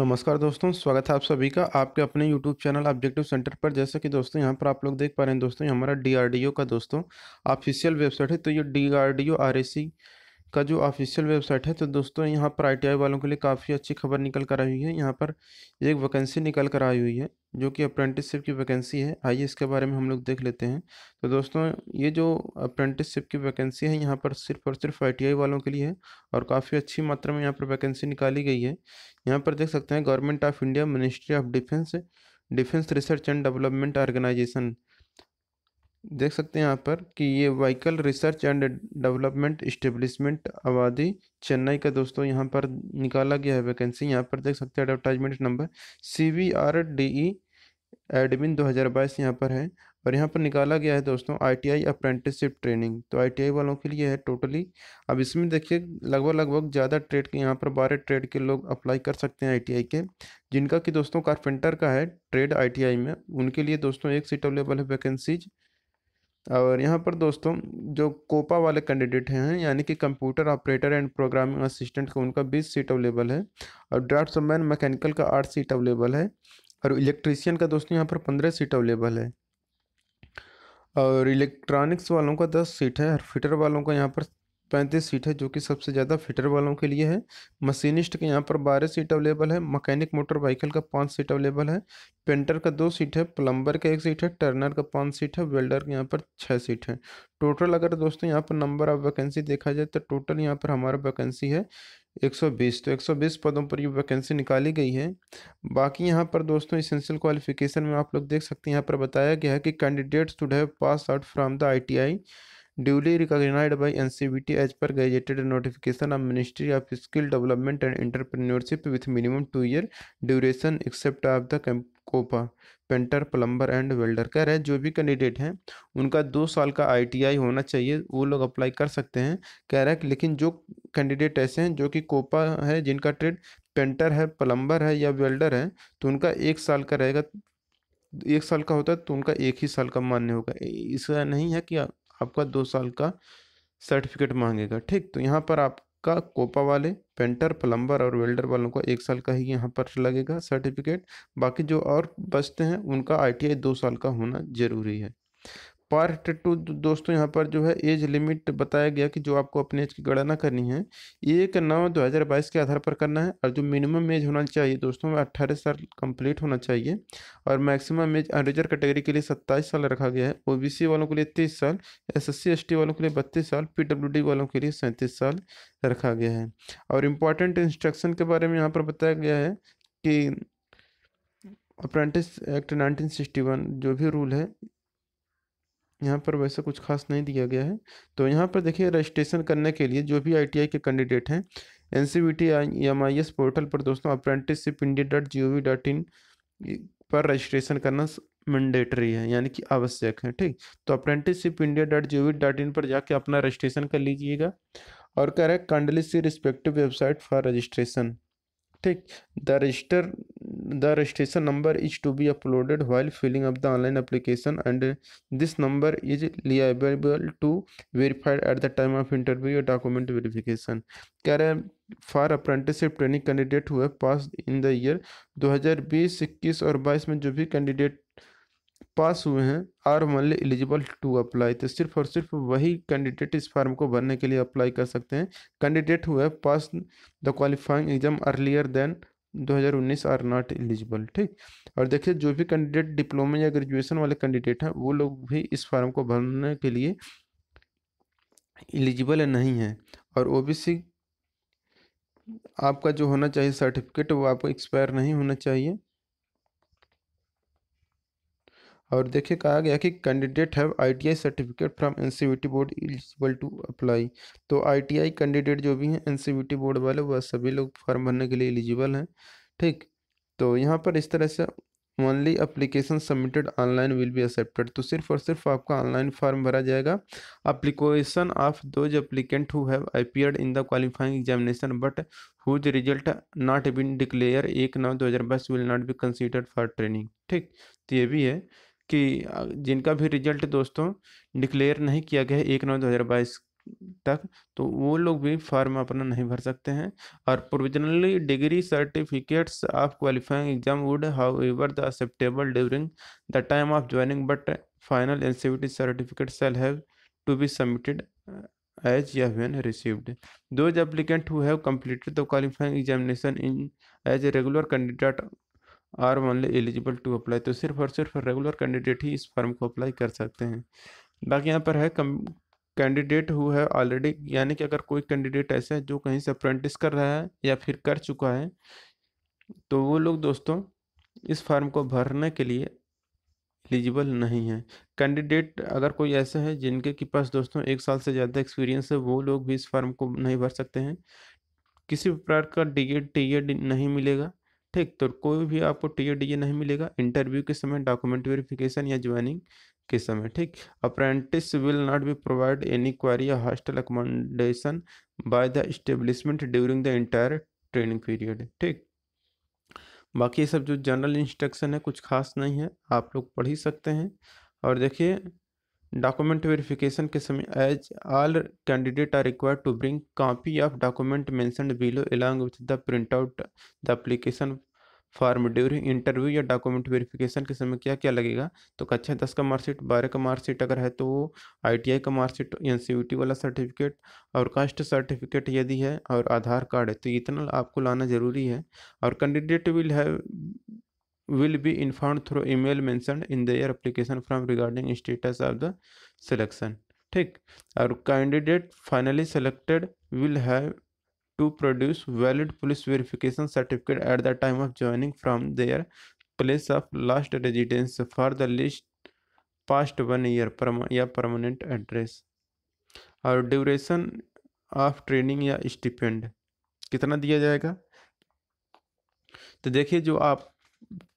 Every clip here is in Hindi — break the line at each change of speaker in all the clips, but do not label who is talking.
नमस्कार दोस्तों स्वागत है आप सभी का आपके अपने यूट्यूब चैनल ऑब्जेक्टिव सेंटर पर जैसे कि दोस्तों यहाँ पर आप लोग देख पा रहे हैं दोस्तों हमारा डीआरडीओ का दोस्तों ऑफिशियल वेबसाइट है तो ये डीआरडीओ आरएसी का जो ऑफिशियल वेबसाइट है तो दोस्तों यहाँ पर आई वालों के लिए काफ़ी अच्छी खबर निकल कर आई हुई है यहाँ पर एक वैकेंसी निकल कर आई हुई है जो कि अप्रेंटिसशिप की वैकेंसी है आइए इसके बारे में हम लोग देख लेते हैं तो दोस्तों ये जो अप्रेंटिसशिप की वैकेंसी है यहाँ पर सिर्फ और सिर्फ आई वालों के लिए है और काफ़ी अच्छी मात्रा में यहाँ पर वैकेंसी निकाली गई है यहाँ पर देख सकते हैं government of India ministry of defence defence research and development organisation देख सकते हैं यहाँ पर कि ये vehicle research and development establishment Avadi Chennai का दोस्तों यहाँ पर निकाला गया है वैकेंसी यहाँ पर देख सकते हैं advertisement number C V R D E admin दो हज़ार बाईस यहाँ पर है और यहाँ पर निकाला गया है दोस्तों आईटीआई अप्रेंटिसशिप ट्रेनिंग तो आईटीआई वालों के लिए है टोटली अब इसमें देखिए लगभग लगभग ज़्यादा ट्रेड के यहाँ पर बारह ट्रेड के लोग अप्लाई कर सकते हैं आईटीआई के जिनका कि दोस्तों कारपेंटर का है ट्रेड आईटीआई में उनके लिए दोस्तों एक सीट अवेलेबल है वैकेंसीज और यहाँ पर दोस्तों जो कोपा वाले कैंडिडेट हैं यानी कि computer operator and programming assistant का तो उनका बीस सीट अवेलेबल है और ड्राफ्ट मैन मैकेनिकल का आठ सीट अवेलेबल है और इलेक्ट्रीशियन का दोस्तों यहाँ पर पंद्रह सीट अवेलेबल है और इलेक्ट्रॉनिक्स वालों का दस सीट है और फिटर वालों का यहाँ पर पैंतीस सीट है जो कि सबसे ज़्यादा फिटर वालों के लिए है मशीनिस्ट के यहाँ पर बारह सीट अवेलेबल है मकैनिक मोटर व्हीकल का पाँच सीट अवेलेबल है पेंटर का दो सीट है प्लम्बर का एक सीट है टर्नर का पाँच सीट है वेल्डर के यहाँ पर छः सीट है टोटल अगर दोस्तों यहाँ पर नंबर ऑफ वैकेंसी देखा जाए तो टोटल यहाँ पर हमारा वैकेंसी है 120 तो 120 पदों पर ये वैकेंसी निकाली गई है बाकी यहाँ पर दोस्तों इसेंशियल क्वालिफिकेशन में आप लोग देख सकते हैं यहाँ पर बताया गया है कि candidates to have pass out from the ITI duly recognized by NCVT as per gazetted notification of ministry of skill development and Entrepreneurship with minimum two year duration except of the COPA painter plumber and welder कह रहे हैं जो भी कैंडिडेट हैं उनका दो साल का आईटीआई होना चाहिए वो लोग अप्लाई कर सकते हैं कह रहा है लेकिन जो कैंडिडेट ऐसे हैं जो कि कोपा है जिनका ट्रेड पेंटर है प्लम्बर है या वेल्डर है तो उनका एक साल का रहेगा एक साल का होता है तो उनका एक ही साल का मान्य होगा इसका नहीं है कि आपका दो साल का सर्टिफिकेट मांगेगा ठीक तो यहाँ पर आपका कोपा वाले पेंटर प्लम्बर और वेल्डर वालों का एक साल का ही यहाँ पर लगेगा सर्टिफिकेट बाकी जो और बचते हैं उनका आई दो साल का होना ज़रूरी है पार्ट टू दोस्तों यहाँ पर जो है एज लिमिट बताया गया कि जो आपको अपने एज की गणना करनी है एक नौ दो हज़ार बाईस के आधार पर करना है और जो मिनिमम एज होना चाहिए दोस्तों अट्ठारह साल कंप्लीट होना चाहिए और मैक्सिमम एज अनरिजर्व कैटेगरी के लिए सत्ताईस साल रखा गया है ओ वालों के लिए तीस साल एस एस वालों के लिए बत्तीस साल पी वालों के लिए सैंतीस साल रखा गया है और इम्पॉर्टेंट इंस्ट्रक्शन के बारे में यहाँ पर बताया गया है कि अप्रेंटिस एक्ट 1961 जो भी रूल है यहाँ पर वैसा कुछ खास नहीं दिया गया है तो यहाँ पर देखिए रजिस्ट्रेशन करने के लिए जो भी आई के कैंडिडेट हैं N C V T M I S portal पर दोस्तों apprenticeship India dot G O V dot in पर रजिस्ट्रेशन करना मैंडेटरी है यानी कि आवश्यक है ठीक तो apprenticeship India dot G O V dot in पर जाके अपना रजिस्ट्रेशन कर लीजिएगा और कह रहे हैं kindly see respective website for registration ठीक the register the registration number is to be uploaded while filling up the online application and this number is liable to verified at the time of interview या डॉक्यूमेंट वेरीफिकेशन कह रहे हैं फॉर अप्रेंटिसिप ट्रेनिंग कैंडिडेट हुए पास इन द ईयर दो हज़ार बीस इक्कीस और बाईस में जो भी कैंडिडेट पास हुए हैं आर मल्ल एलिजिबल टू अप्लाई तो सिर्फ और सिर्फ वही कैंडिडेट इस फॉर्म को भरने के लिए अप्लाई कर सकते हैं कैंडिडेट हुए pass the qualifying exam earlier than 2019 are not eligible ठीक और देखिए जो भी कैंडिडेट डिप्लोमा या ग्रेजुएशन वाले कैंडिडेट हैं वो लोग भी इस फॉर्म को भरने के लिए एलिजिबल नहीं है और ओ आपका जो होना चाहिए सर्टिफिकेट वो आपको एक्सपायर नहीं होना चाहिए और देखिए कहा गया कि candidate have ITI certificate from NCVT board eligible to apply तो आईटीआई कैंडिडेट जो भी हैं एनसीबीटी बोर्ड वाले वह सभी लोग फॉर्म भरने के लिए एलिजिबल हैं ठीक तो यहाँ पर इस तरह से only application submitted online will be accepted तो सिर्फ और सिर्फ आपका ऑनलाइन फॉर्म भरा जाएगा application of those applicant who have appeared in the qualifying examination but whose result not been declare एक नौ दो हज़ार बाईस will not be considered for training ठीक तो ये भी है कि जिनका भी रिजल्ट दोस्तों डिक्लेयर नहीं किया गया है एक नौ दो हज़ार बाईस तक तो वो लोग भी फॉर्म अपना नहीं भर सकते हैं और provisionally degree certificates of qualifying exam would however the acceptable during the time of joining but final and certificate shall have to be submitted as या when been those applicant who have completed the qualifying examination in as a regular candidate are only eligible to apply तो सिर्फ और सिर्फ रेगुलर कैंडिडेट ही इस फॉर्म को अप्लाई कर सकते हैं बाकी यहाँ पर है कम कैंडिडेट हु है ऑलरेडी यानी कि अगर कोई कैंडिडेट ऐसा है जो कहीं से अप्रेंटिस कर रहा है या फिर कर चुका है तो वो लोग दोस्तों इस फॉर्म को भरने के लिए एलिजिबल नहीं है कैंडिडेट अगर कोई ऐसे हैं जिनके के पास दोस्तों एक साल से ज़्यादा एक्सपीरियंस है वो लोग भी इस फॉर्म को नहीं भर सकते हैं किसी भी प्रकार का डी एड नहीं मिलेगा ठीक तो कोई भी आपको टी डी नहीं मिलेगा इंटरव्यू के समय डॉक्यूमेंट वेरिफिकेशन या ज्वाइनिंग के समय ठीक apprentice will not be provide any quarter या hostel accommodation by the establishment during the entire training period ठीक बाकी ये सब जो जनरल इंस्ट्रक्शन है कुछ खास नहीं है आप लोग पढ़ ही सकते हैं और देखिए डॉक्यूमेंट वेरिफिकेशन के समय as all candidate are require to bring copy of document document below along along the print out the application form during interview या डॉक्यूमेंट वेरिफिकेशन के समय क्या क्या लगेगा तो कक्षा दस का मार्कशीट बारह का मार्कशीट अगर है तो वो आई टी आई का marksheet N C U T वाला सर्टिफिकेट और कास्ट सर्टिफिकेट यदि है और आधार कार्ड है तो इतना आपको लाना ज़रूरी है और candidate will have will be informed through email mentioned in their application form regarding status of the selection ठीक और candidate finally selected will have to produce valid police verification certificate at the time of joining from their place of last residence for the list past one year या परमानेंट एड्रेस और ड्यूरेशन ऑफ ट्रेनिंग या स्टिपेंड कितना दिया जाएगा तो देखिए जो आप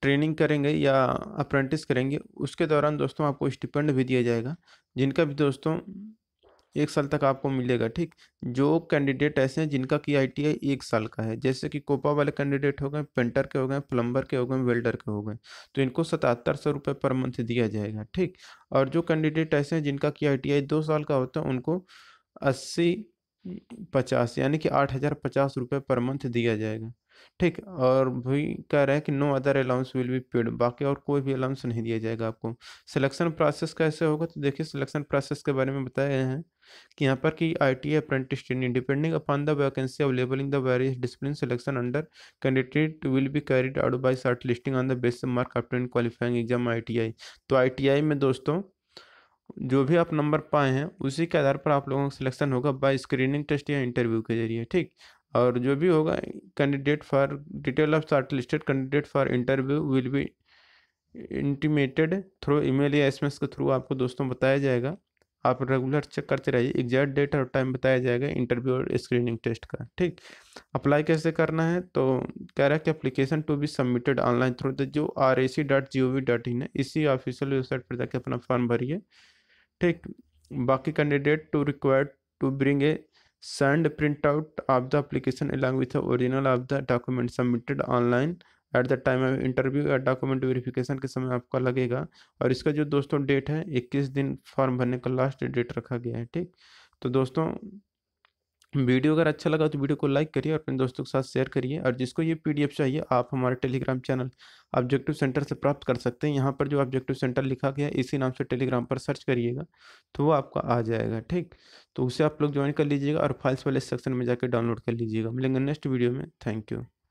ट्रेनिंग करेंगे या अप्रेंटिस करेंगे उसके दौरान दोस्तों आपको स्टिपेंड भी दिया जाएगा जिनका भी दोस्तों एक साल तक आपको मिलेगा ठीक जो कैंडिडेट ऐसे हैं जिनका की आईटीआई एक साल का है जैसे कि कोपा वाले कैंडिडेट हो गए पेंटर के हो गए प्लम्बर के हो गए वेल्डर के हो गए तो इनको सतहत्तर सौ रुपये पर मंथ दिया जाएगा ठीक और जो कैंडिडेट ऐसे हैं जिनका की आईटीआई दो साल का होता है उनको अस्सी पचास यानी कि आठ हज़ार पचास रुपये पर मंथ दिया जाएगा ठीक और भी कह रहा है कि no other allowance will be paid बाकी और कोई भी अलाउंस नहीं दिया जाएगा आपको सिलेक्शन प्रोसेस कैसे होगा तो देखिए सिलेक्शन प्रोसेस के बारे में बताए हैं कि यहाँ पर कि I T apprentice training depending upon the vacancy available in the various discipline selection under candidate will be carried out by short listing on the base mark after in qualifying exam I T I तो आई टी आई में दोस्तों जो भी आप नंबर पाए हैं उसी के आधार पर आप लोगों का सिलेक्शन होगा बाय स्क्रीनिंग टेस्ट या इंटरव्यू के जरिए ठीक और जो भी होगा candidate for detail of short listed candidate for interview will be intimated through email या एसएमएस के थ्रू आपको दोस्तों बताया जाएगा आप रेगुलर चेक करते रहिए एग्जैक्ट डेट और टाइम बताया जाएगा इंटरव्यू और स्क्रीनिंग टेस्ट का ठीक अप्लाई कैसे करना है तो कह रहा है कि application to be submitted online through the जो R A C dot G O V dot in है इसी ऑफिशियल वेबसाइट पर जाके अपना फॉर्म भरिए ठीक बाकी candidate to required to bring a send print of the application along with the original of the document submitted online at the time of interview या डॉक्यूमेंट वेरिफिकेशन के समय आपका लगेगा और इसका जो दोस्तों डेट है इक्कीस दिन फॉर्म भरने का लास्ट डेट रखा गया है ठीक तो दोस्तों वीडियो अगर अच्छा लगा तो वीडियो को लाइक करिए और अपने दोस्तों के साथ शेयर करिए और जिसको ये पीडीएफ चाहिए आप हमारे टेलीग्राम चैनल ऑब्जेक्टिव सेंटर से प्राप्त कर सकते हैं यहाँ पर जो ऑब्जेक्टिव सेंटर लिखा गया है इसी नाम से टेलीग्राम पर सर्च करिएगा तो वो आपका आ जाएगा ठीक तो उसे आप लोग ज्वाइन कर लीजिएगा और फाइल्स वाले सेक्शन में जाकर डाउनलोड कर लीजिएगा मिलेंगे नेक्स्ट वीडियो में थैंक यू